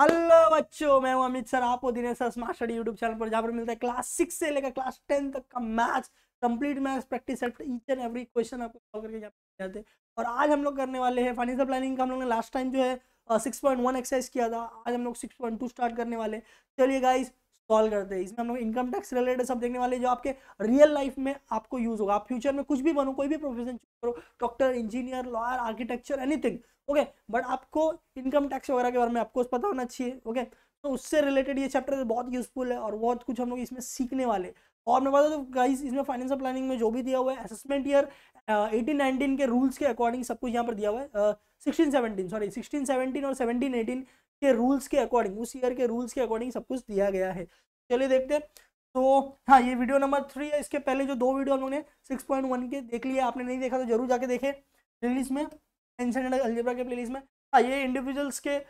Hello बच्चों मैं हूं अमित सर आपको Dinesh sir smart study YouTube channel पर जहां पर मिलता है क्लास सिक्स से लेकर क्लास टेन तक का maths complete maths practice set each and every question आपको सॉल्व करके जाते हैं और आज हम लोग करने वाले हैं फाइनेंशियल प्लानिंग का हम लोग ने लास्ट टाइम जो है सिक्स पॉइंट वन एक्सरसाइज किया था आज हम लोग सिक्स पॉइंट टू स्टार्ट करने वाले चलिए गाइज सॉल्व करते हैं इसमें हम लोग इनकम टैक्स रिलेटेड सब देखने वाले जो आपके रियल लाइफ में आपको यूज होगा आप फ्यूचर में कुछ भी बनो कोई भी प्रोफेशन करो doctor engineer lawyer architecture anything okay but आपको इनकम टैक्स वगैरह के बारे में आपको पता होना चाहिए ओके तो उससे रिलेटेड ये चैप्टर बहुत यूजफुल है और बहुत कुछ हम लोग इसमें सीखने वाले और मैं बता तो गाइज इसमें फाइनेंशियल प्लानिंग में जो भी दिया हुआ है असेसमेंट ईयर एटीन नाइनटीन के रूल्स के अकॉर्डिंग सब कुछ यहाँ पर दिया हुआ है sixteen seventeen sorry sixteen seventeen और सेवनटीन एटीन के रूल्स के अकॉर्डिंग उस ईयर के रूल्स के अकॉर्डिंग सब कुछ दिया गया है चलिए देखते हैं तो हाँ ये वीडियो नंबर थ्री है इसके पहले जो दो वीडियो हम लोगों ने सिक्स पॉइंट वन के देख लिए आपने नहीं देखा तो जरूर जाके देखें प्लेलिस्ट में एंसेंट अलजेब्रा के प्लेलिस्ट में हाँ ये इंडिविजुअल्स के आ,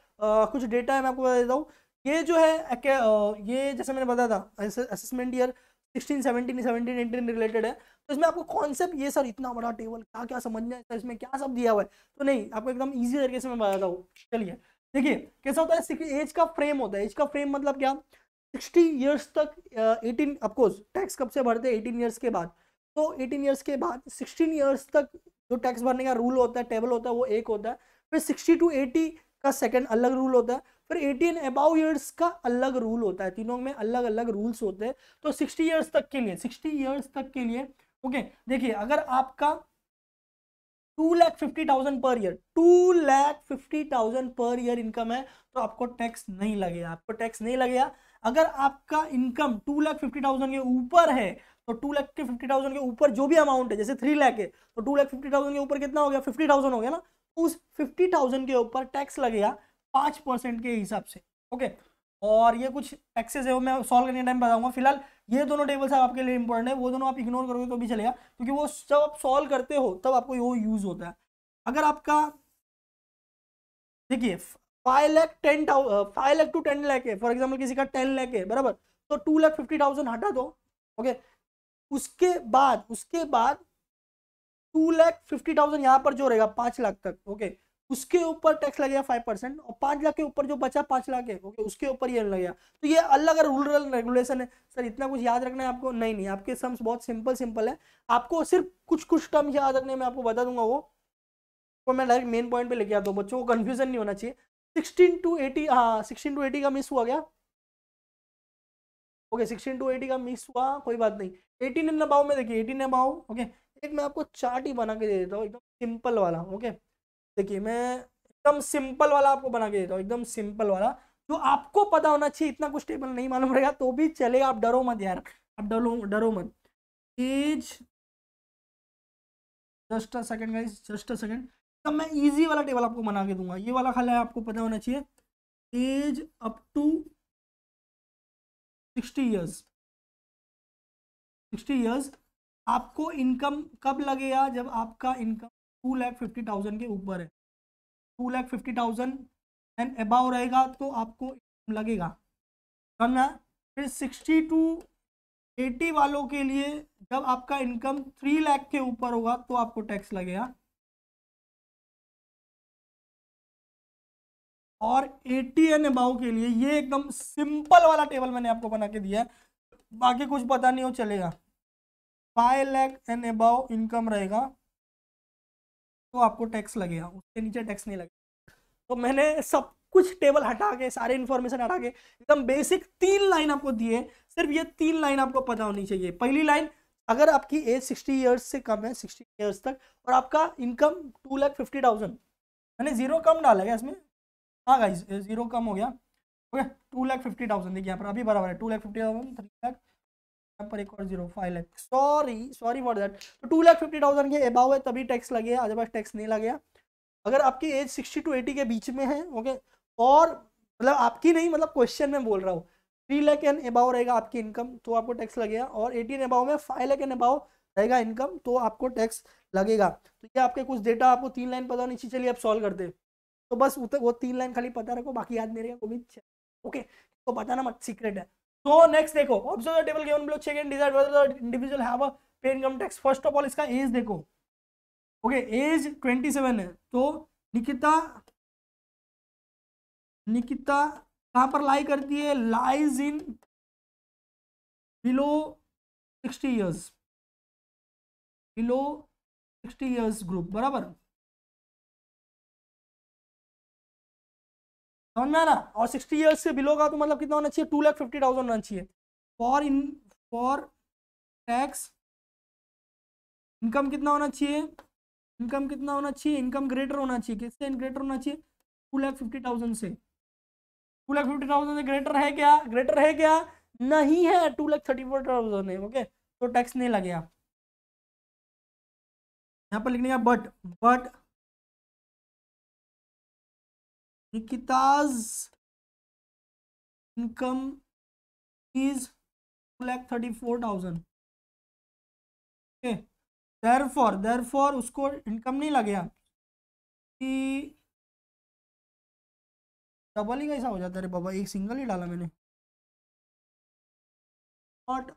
कुछ डेटा है मैं आपको बता देता हूँ ये जो है ये जैसे मैंने बताया था assessment year sixteen seventeen seventeen eighteen related है तो इसमें आपको कॉन्सेप्ट ये सर इतना बड़ा टेबल क्या क्या समझना है सर इसमें क्या सब दिया हुआ है तो नहीं आपको एकदम ईजी तरीके से मैं बताता हूँ चलिए देखिए कैसा होता है एज का फ्रेम होता है एज का फ्रेम मतलब क्या सिक्सटी ईयर्स तक एटीन अफकोर्स टैक्स कब से भरते हैं एटीन ईयर्स के बाद तो एटीन ईयर्स के बाद सिक्सटीन ईयर्स तक जो टैक्स भरने का रूल होता है टेबल होता है वो एक होता है फिर सिक्सटी टू एटी का सेकंड अलग रूल होता है फिर एटीन एंड अबाउ ईयर्स का अलग रूल होता है तीनों में अलग अलग रूल्स होते हैं तो सिक्सटी ईयर्स तक के लिए सिक्सटी ईयर्स तक के लिए ओके देखिए अगर आपका two lakh fifty thousand per year two lakh fifty thousand per year income है तो आपको टैक्स नहीं लगेगा आपको टैक्स नहीं लगेगा अगर आपका income two lakh fifty thousand के ऊपर है तो टू लैख के फिफ्टी थाउजेंड के ऊपर जो भी अमाउंट है जैसे थ्री लैख है तो टू लैख फिफ्टी थाउजेंड के ऊपर कितना हो गया फिफ्टी थाउजेंड हो गया ना उस फिफ्टी थाउजेंड के ऊपर टैक्स लगेगा पाँच परसेंट के हिसाब से ओके okay? और ये कुछ एक्सेस है वो मैं सॉल्व करने टाइम बताऊंगा फिलहाल ये दोनों टेबल्स आपके लिए इंपॉर्टेंट है वो दोनों आप इग्नोर करोगे तो भी चलेगा क्योंकि वो जब आप सॉल्व करते हो तब आपको वो यूज़ होता है अगर आपका देखिए five lakh ten five lakh to ten lakh है फॉर एग्जाम्पल किसी का टेन लैख है बराबर तो टू लैख फिफ्टी थाउजेंड हटा दो ओके उसके बाद उसके बाद टू लैख फिफ्टी थाउजेंड यहाँ पर जो रहेगा पाँच लाख तक ओके उसके ऊपर टैक्स लग गया फाइव परसेंट और पाँच लाख के ऊपर जो बचा पाँच लाख है ओके उसके ऊपर ये गया तो ये अलग रूल रेगुलेशन है सर इतना कुछ याद रखना है आपको नहीं नहीं आपके सम्स बहुत सिंपल सिंपल है आपको सिर्फ कुछ कुछ टर्म याद रखने में आपको बता दूंगा वो तो मैं डायरेक्ट मेन पॉइंट पे लेके आता हूँ बच्चों को कन्फ्यूजन नहीं होना चाहिए सिक्सटीन टू एटी हाँ सिक्सटीन टू एटी का मिस हुआ गया ओके सिक्सटीन टू एटी का मिस हुआ कोई बात नहीं एटीन एन अबाउ में देखिए एटीन अबाउ ओके एक मैं आपको चार्ट ही बना के दे देता हूँ एकदम सिंपल वाला ओके देखिए मैं एकदम सिंपल वाला आपको बना के देता हूँ एकदम सिंपल वाला जो आपको पता होना चाहिए इतना कुछ टेबल नहीं मालूम रहेगा तो भी चले आप डरो मत यार आप डरो डरो मत is just a second guys just a second तब मैं इजी वाला टेबल आपको बना के दूंगा ये वाला है आपको पता होना चाहिए age up to sixty years sixty years आपको इनकम कब लगेगा जब आपका income two lakh fifty thousand के ऊपर है two lakh fifty thousand and above रहेगा तो आपको लगेगा करना फिर सिक्सटी टू एटी वालों के लिए जब आपका इनकम थ्री लाख के ऊपर होगा तो आपको टैक्स लगेगा और एटी एंड अबाव के लिए ये एकदम सिंपल वाला टेबल मैंने आपको बना के दिया है बाकी कुछ पता नहीं हो चलेगा five lakh and above income रहेगा तो आपको टैक्स लगेगा उसके नीचे टैक्स नहीं लगेगा तो मैंने सब कुछ टेबल हटा के सारे इन्फॉर्मेशन हटा के एकदम बेसिक तीन लाइन आपको दिए सिर्फ ये तीन लाइन आपको पता होनी चाहिए पहली लाइन अगर आपकी एज सिक्सटी ईयर्स से कम है सिक्सटी ईयर्स तक और आपका income two lakh fifty thousand मैंने जीरो कम डाला गया इसमें हाँ गाई जीरो कम हो गया okay two lakh fifty thousand देखिए यहाँ पर अभी बराबर है two lakh fifty thousand three lakh पर एक और zero five lakh sorry sorry for that तो टू लाख फिफ्टी थाउजेंड के अबाव है तभी टैक्स लगे आज अदरवाइज टैक्स नहीं लगे अगर आपकी एज सिक्सटी टू एटी के बीच में है ओके और मतलब आपकी नहीं मतलब क्वेश्चन में बोल रहा हूँ थ्री लाख एंड अबाव रहेगा आपकी इनकम तो आपको टैक्स लगेगा और एटीन अबाव में फाइव लाख एंड अबाव रहेगा इनकम तो आपको टैक्स लगेगा तो ये आपके कुछ डेटा आपको तीन लाइन पता नहीं चलिए आप सॉल्व करते तो बस वो तीन लाइन खाली पता रखो बाकी याद नहीं रहेगा वो भी ओके तो बताना मत सीक्रेट है तो नेक्स्ट देखो observe table given below check and decide whether the individual have a pay income tax first of all इसका एज देखो ओके एज 27 है तो निकिता निकिता कहां पर लाई करती है lies in below 60 years below 60 years group बराबर समझ में आना और सिक्सटी ईयर्स से बिलो का तो मतलब कितना होना चाहिए टू लाख फिफ्टी थाउजेंड होना चाहिए for in for tax income कितना होना चाहिए इनकम कितना होना चाहिए इनकम ग्रेटर होना चाहिए किससे ग्रेटर होना चाहिए टू लाख फिफ्टी थाउजेंड से टू लाख फिफ्टी थाउजेंड से ग्रेटर है क्या ग्रेटर है क्या नहीं है two lakh thirty four thousand है ओके तो टैक्स नहीं लगेगा यहाँ पर लिखने का but but Nikita's income is lakh thirty four thousand okay therefore therefore उसको income नहीं लग गया कि डबल ही कैसा हो जाता है बाबा एक सिंगल ही डाला मैंने not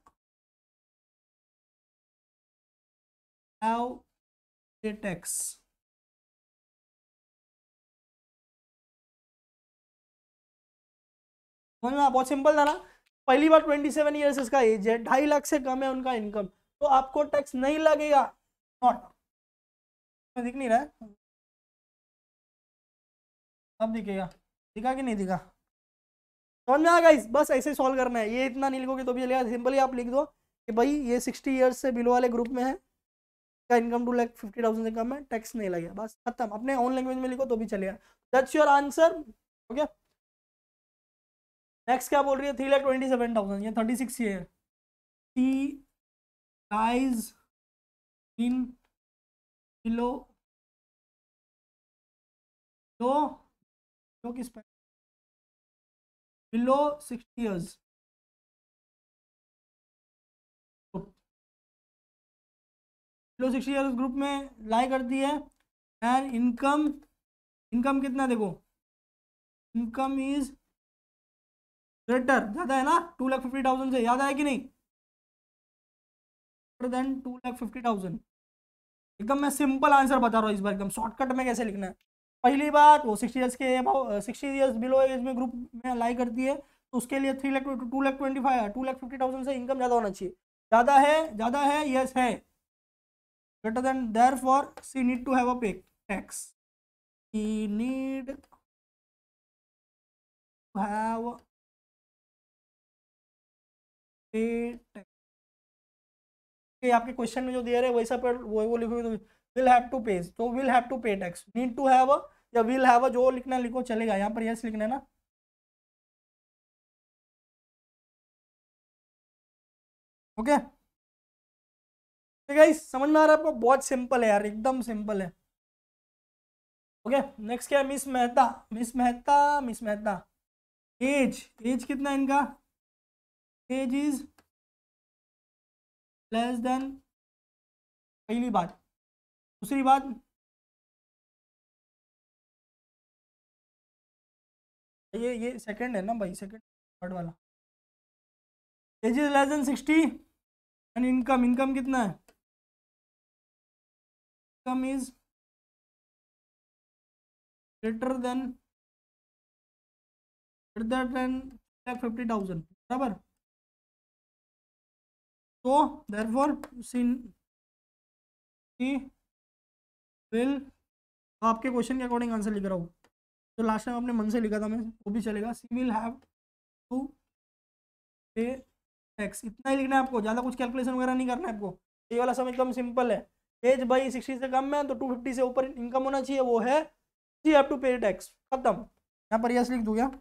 have a tax समझ में बहुत सिंपल था ना पहली बार ट्वेंटी सेवन ईयर्स इसका एज है ढाई लाख से कम है उनका इनकम तो आपको टैक्स नहीं लगेगा नॉट दिख नहीं रहा है अब दिखेगा दिखा कि नहीं दिखा समझ में आ गई बस ऐसे सॉल्व करना है ये इतना नहीं लिखोगे तो भी चलेगा सिंपली आप लिख दो कि भाई ये सिक्सटी ईयर्स से बिलो वाले ग्रुप में है का income two lakh fifty thousand से कम है टैक्स नहीं लगेगा बस खत्म अपने ओन लैंग्वेज में लिखो तो भी चलेगा that's your answer okay okay? Next क्या बोल रही है three lakh twenty seven thousand या थर्टी सिक्स ईयर टी टाइज इन किलो किलो किलो किस पे below sixty years below sixty years group में लाई करती है एंड इनकम इनकम कितना देखो इनकम इज ग्रेटर ज्यादा है ना टू लैख फिफ्टी थाउजेंड से याद आया कि नहीं then two lakh fifty thousand एकदम मैं सिंपल आंसर बता रहा हूँ इस बार एकदम शॉर्टकट में कैसे लिखना है पहली बात वो सिक्सटी ईयर्स के सिक्सटी ईयर्स बिलो एज में ग्रुप में लाई करती है तो उसके लिए three lakh two lakh twenty five two lakh fifty thousand से इनकम ज़्यादा होना चाहिए ज़्यादा है ज़्यादा है यस है greater than therefore she need to have a pay tax need to have paid आपके क्वेश्चन में जो दिया रहे वैसा पर वो वो लिखोगे तो विल हैव टू पे तो will have to pay tax need to have या विल हैव जो लिखना लिखो चलेगा यहाँ पर यस लिखना है ना ओके okay? तो समझ में आ रहा है आपको बहुत सिंपल है यार एकदम सिंपल है ओके नेक्स्ट क्या है miss Mehta miss Mehta miss Mehta age age कितना इनका एज इज लेस देन पहली बात दूसरी बात ये ये सेकंड है ना भाई सेकंड थर्ड वाला age is less than sixty and income income कितना है income is greater than greater than fifty thousand बराबर So तो, therefore, sin t will तो आपके क्वेश्चन के अकॉर्डिंग आंसर लिख रहा हूँ तो लास्ट टाइम आपने मन से लिखा था मैं वो भी चलेगा she will have to a X इतना ही लिखना है आपको ज़्यादा कुछ कैलकुलेशन वगैरह नहीं करना है आपको ये वाला सब एकदम सिंपल है एज भाई सिक्सटी से कम है तो टू फिफ्टी से ऊपर इनकम होना चाहिए वो है she have to pay tax खत्म यहाँ पर यस लिख दूँ क्या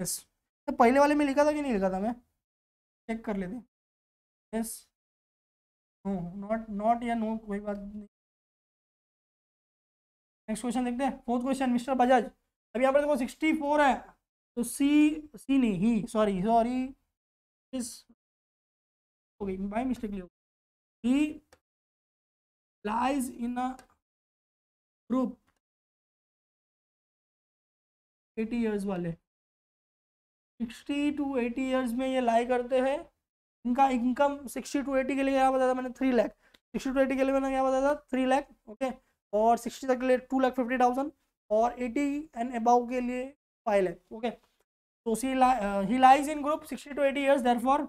यस तो पहले वाले में लिखा था कि नहीं लिखा था मैं चेक कर लेते हैं यस नो नॉट नॉट या नो कोई बात नहीं नेक्स्ट क्वेश्चन देखते हैं फोर्थ क्वेश्चन मिस्टर बजाज अभी यहाँ पर देखो सिक्सटी फोर है तो सी सी नहीं ही सॉरी सॉरी इस हो गई बाई मिस्टेक हो he lies in a group eighty years वाले सिक्सटी टू एटी ईयर्स में ये लाई करते हैं इनका इनकम सिक्सटी टू एटी के लिए क्या बताया था मैंने three lakh sixty to eighty के लिए मैंने क्या बताया था थ्री लैख ओके और सिक्सटी तक के लिए टू लैख फिफ्टी थाउजेंड और एटी एंड अबाउ के लिए फाइव लैख ओके तो she he lies in group sixty to eighty years therefore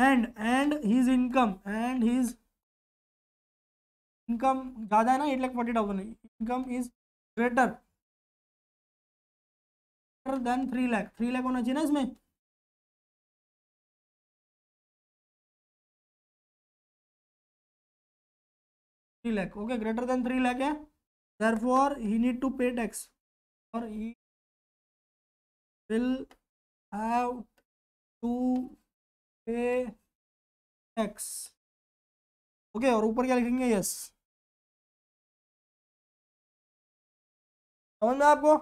and and his income and his income ज़्यादा है ना eight lakh forty thousand income is greater than three lakh three lakh होना चाहिए ना इसमें three lakh okay greater than three lakh है therefore he need to pay tax और he will have to pay tax okay और ऊपर क्या लिखेंगे यस समझ में आपको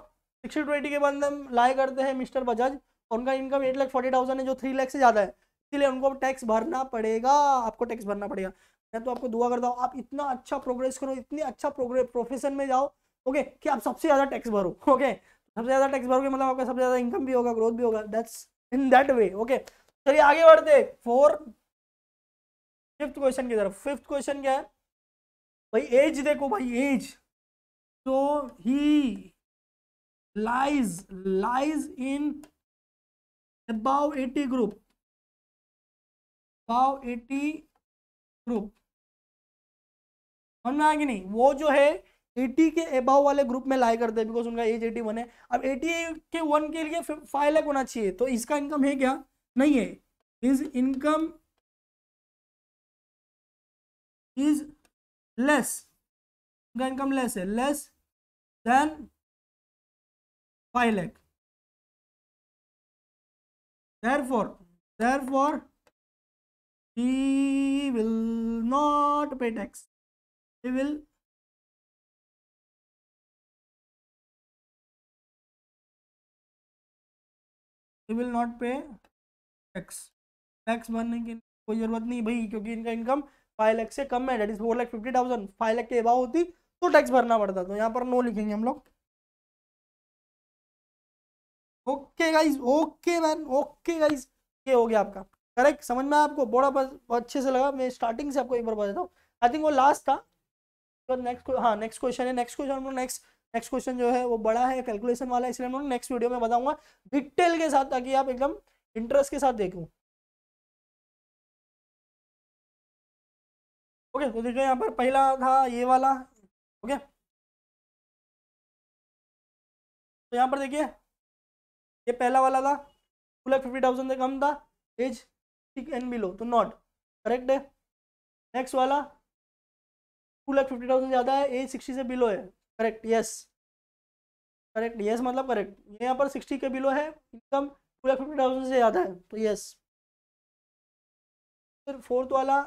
सिक्सटी ट्वेंटी के बाद हम लाए करते हैं मिस्टर बजाज उनका income eight lakh forty thousand है जो थ्री लाख से ज़्यादा है इसलिए उनको टैक्स भरना पड़ेगा आपको टैक्स भरना पड़ेगा मैं तो आपको दुआ करता हूँ आप इतना अच्छा प्रोग्रेस करो इतनी अच्छा प्रोग्रेस प्रोफेशन में जाओ ओके कि आप सबसे ज़्यादा टैक्स भरो ओके सबसे ज़्यादा टैक्स भरोगे मतलब आपका सबसे ज़्यादा इनकम भी होगा ग्रोथ भी होगा that's in that way okay चलिए आगे बढ़ते फोर फिफ्थ क्वेश्चन की तरफ फिफ्थ क्वेश्चन क्या है भाई एज देखो भाई एज तो he lies lies in above 80 group above 80 group समझ में आएंगे नहीं वो जो है 80 के एबाव वाले ग्रुप में लाई करते हैं बिकॉज उनका एज 81 है अब 80 के वन के लिए फाइल एक होना चाहिए तो इसका इनकम है क्या नहीं है is income is less income less है less than 5 lakh therefore therefore he will not pay tax he will he will not pay tax tax भरने की कोई जरूरत नहीं भाई क्योंकि इनका इनकम फाइव लैख से कम है that is four lakh fifty thousand five lakh के अभाव होती तो टैक्स भरना पड़ता तो यहाँ पर नो लिखेंगे हम लोग okay guys okay man okay guys ये हो गया आपका करेक्ट समझ में आपको बड़ा बस अच्छे से लगा मैं स्टार्टिंग से आपको एक बार बताता हूँ आई थिंक वो लास्ट था तो नेक्स्ट हाँ नेक्स्ट क्वेश्चन है next question next next question जो है वो बड़ा है कैलकुलेशन वाला इसलिए मैं नेक्स्ट वीडियो में बताऊंगा डिटेल के साथ ताकि आप एकदम इंटरेस्ट के साथ देखूँ ओके तो देखो यहाँ पर पहला था ये वाला ओके तो यहाँ पर देखिए ये पहला वाला था टू लाख फिफ्टी थाउजेंड से कम था एज ठीक एंड बिलो तो नॉट करेक्ट है नेक्स्ट वाला टू लाख फिफ्टी थाउजेंड ज़्यादा है एज सिक्सटी से बिलो है करेक्ट यस करेक्ट यस मतलब करेक्ट ये यहाँ पर सिक्सटी के बिलो है income two lakh fifty thousand से ज़्यादा है तो यस फिर फोर्थ वाला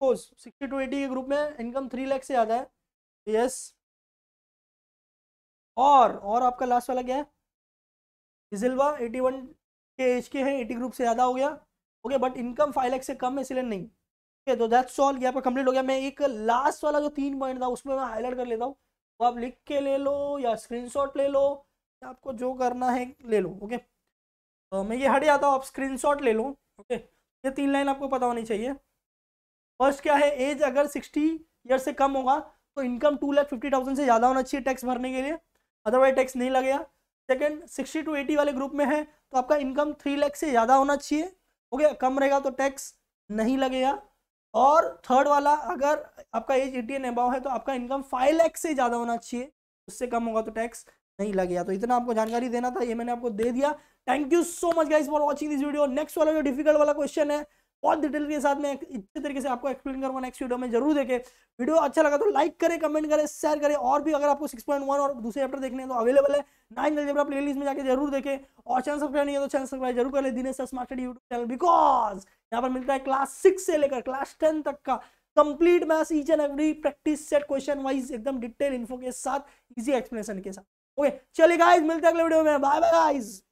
कोर्स सिक्सटी टू एटी के ग्रुप में इनकम थ्री लाख से ज़्यादा है यस और और आपका लास्ट वाला क्या है डिजिल्वा एटी वन के एज के हैं एटी ग्रुप से ज़्यादा हो गया okay but income five lakh से कम है इसलिए नहीं ओके तो दैट्स ऑल यहाँ पर कंप्लीट हो गया मैं एक लास्ट वाला जो तीन पॉइंट था उसमें मैं हाईलाइट कर लेता हूँ वो तो आप लिख के ले लो या शॉट ले लो या आपको जो करना है ले लो ओके तो मैं ये हट जाता हूँ आप शॉट ले लो ओके ये तीन लाइन आपको पता होनी चाहिए फर्स्ट क्या है एज अगर सिक्सटी ईयर से कम होगा तो income two lakh fifty thousand से ज़्यादा होना चाहिए टैक्स भरने के लिए अदरवाइज टैक्स नहीं लगेगा सेकेंड सिक्सटी टू एटी वाले ग्रुप में है तो आपका इनकम थ्री लैख से ज़्यादा होना चाहिए ओके कम रहेगा तो टैक्स नहीं लगेगा और थर्ड वाला अगर आपका एज एन अबाव है तो आपका इनकम फाइव लैख से ज़्यादा होना चाहिए उससे कम होगा तो टैक्स नहीं लगेगा तो इतना आपको जानकारी देना था ये मैंने आपको दे दिया thank you so much guys for watching this video next वाला जो डिफिकल्ट वाला क्वेश्चन है बहुत डिटेल के साथ में अच्छे तरीके से आपको एक्सप्लेन करूँगा नेक्स्ट वीडियो में जरूर देखें वीडियो अच्छा लगा तो लाइक करें कमेंट करें शेयर करें और भी अगर आपको 6.1 और दूसरे चैप्टर देखने हैं तो अवेलेबल है नाइन अलजेब्रा प्ले लिस्ट में जाकर जरूर देखें और चैनल सब्सक्राइब नहीं है तो चैनल सब्सक्राइब जरूर कर ले Dinesh smart YouTube channel because यहाँ पर मिलता है क्लास सिक्स से लेकर क्लास टेन तक का complete math each and every practice set question wise एकदम डिटेल इन्फो के साथ इजी एक्सप्लेनेशन के साथ ओके चलिए गाइज मिलते हैं अगले वीडियो में बाय बाय गाइज